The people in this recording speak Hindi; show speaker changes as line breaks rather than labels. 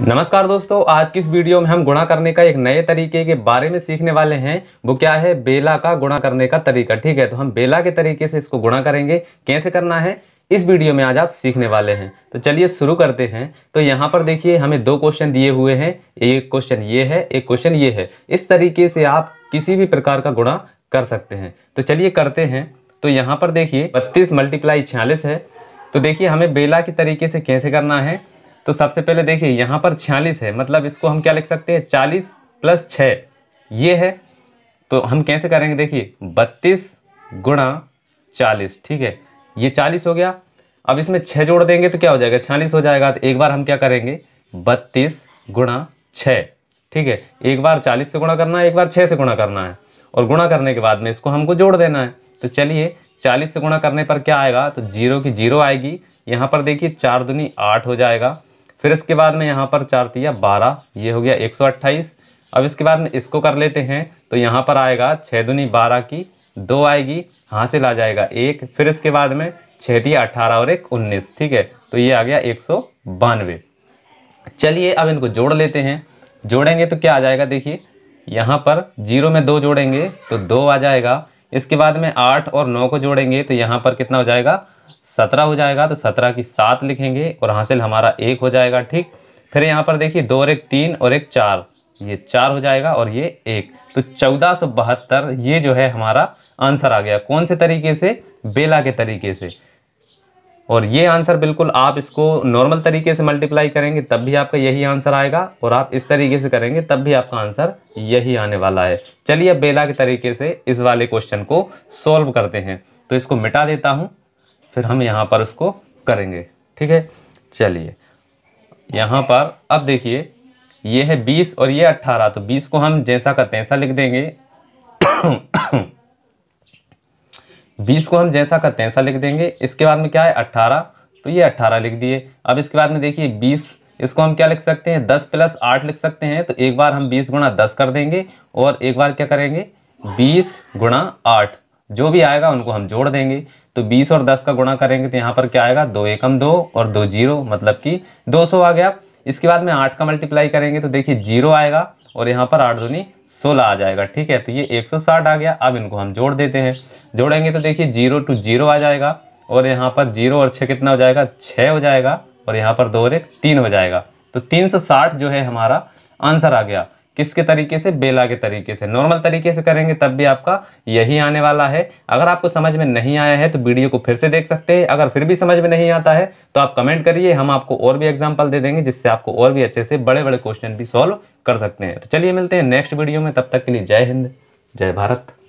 नमस्कार दोस्तों आज की इस वीडियो में हम गुणा करने का एक नए तरीके के बारे में सीखने वाले हैं वो क्या है बेला का गुणा करने का तरीका ठीक है तो हम बेला के तरीके से इसको गुणा करेंगे कैसे करना है इस वीडियो में आज आप सीखने वाले हैं तो चलिए शुरू करते हैं तो यहाँ पर देखिए हमें दो क्वेश्चन दिए हुए हैं एक क्वेश्चन ये है एक क्वेश्चन ये है इस तरीके से आप किसी भी प्रकार का गुणा कर सकते हैं तो चलिए करते हैं तो यहाँ पर देखिए बत्तीस मल्टीप्लाई छियालीस है तो देखिए हमें बेला के तरीके से कैसे करना है तो सबसे पहले देखिए यहाँ पर छियालीस है मतलब इसको हम क्या लिख सकते हैं चालीस प्लस छः ये है तो हम कैसे करेंगे देखिए बत्तीस गुणा चालीस ठीक है ये चालीस हो गया अब इसमें छः जोड़ देंगे तो क्या हो जाएगा छियालीस हो जाएगा तो एक बार हम क्या करेंगे बत्तीस गुणा छ ठीक है एक बार चालीस से गुणा करना है एक बार छः से गुणा करना है और गुणा करने के बाद में इसको हमको जोड़ देना है तो चलिए चालीस से गुणा करने पर क्या आएगा तो जीरो की जीरो आएगी यहाँ पर देखिए चार दुनी आठ हो जाएगा फिर इसके बाद में यहाँ पर चार तिया बारह ये हो गया एक सौ अट्ठाईस अब इसके बाद में इसको कर लेते हैं तो यहाँ पर आएगा छः दुनी बारह की दो आएगी हासिल आ जाएगा एक फिर इसके बाद में छः तिया अट्ठारह और एक उन्नीस ठीक है तो ये आ गया एक सौ बानवे चलिए अब इनको जोड़ लेते हैं जोड़ेंगे तो क्या आ जाएगा देखिए यहाँ पर जीरो में दो जोड़ेंगे तो दो आ जाएगा इसके बाद में आठ और नौ को जोड़ेंगे तो यहाँ पर कितना हो जाएगा सत्रह हो जाएगा तो सत्रह की सात लिखेंगे और हासिल हमारा एक हो जाएगा ठीक फिर यहाँ पर देखिए दो और एक तीन और एक चार ये चार हो जाएगा और ये एक तो चौदह सौ बहत्तर ये जो है हमारा आंसर आ गया कौन से तरीके से बेला के तरीके से और ये आंसर बिल्कुल आप इसको नॉर्मल तरीके से मल्टीप्लाई करेंगे तब भी आपका यही आंसर आएगा और आप इस तरीके से करेंगे तब भी आपका आंसर यही आने वाला है चलिए अब बेला के तरीके से इस वाले क्वेश्चन को सॉल्व करते हैं तो इसको मिटा देता हूँ फिर हम यहाँ पर उसको करेंगे ठीक है चलिए यहाँ पर अब देखिए ये है बीस और ये अट्ठारह तो बीस को हम जैसा का तैसा लिख देंगे बीस को हम जैसा का तैसा लिख देंगे इसके बाद में क्या है अट्ठारह तो ये अट्ठारह लिख दिए अब इसके बाद में देखिए बीस इसको हम क्या लिख सकते हैं दस प्लस आठ लिख सकते हैं तो एक बार हम बीस गुणा दस कर देंगे और एक बार क्या करेंगे बीस गुणा आठ जो भी आएगा उनको हम जोड़ देंगे तो 20 और 10 का गुणा करेंगे तो यहाँ पर क्या आएगा दो एकम दो और दो जीरो मतलब कि 200 आ गया इसके बाद में आठ का मल्टीप्लाई करेंगे तो देखिए जीरो आएगा और यहाँ पर आठ धोनी सोलह आ जाएगा ठीक है तो ये 160 आ गया अब इनको हम जोड़ देते हैं जोड़ेंगे तो देखिए जीरो टू जीरो आ जाएगा और यहाँ पर जीरो और छः कितना हो जाएगा छः हो जाएगा और यहाँ पर दो और एक तीन हो जाएगा तो 360 जो है हमारा आंसर आ गया किसके तरीके से बेला के तरीके से नॉर्मल तरीके से करेंगे तब भी आपका यही आने वाला है अगर आपको समझ में नहीं आया है तो वीडियो को फिर से देख सकते हैं अगर फिर भी समझ में नहीं आता है तो आप कमेंट करिए हम आपको और भी एग्जाम्पल दे देंगे जिससे आपको और भी अच्छे से बड़े बड़े क्वेश्चन भी सॉल्व कर सकते हैं तो चलिए मिलते हैं नेक्स्ट वीडियो में तब तक के लिए जय हिंद जय भारत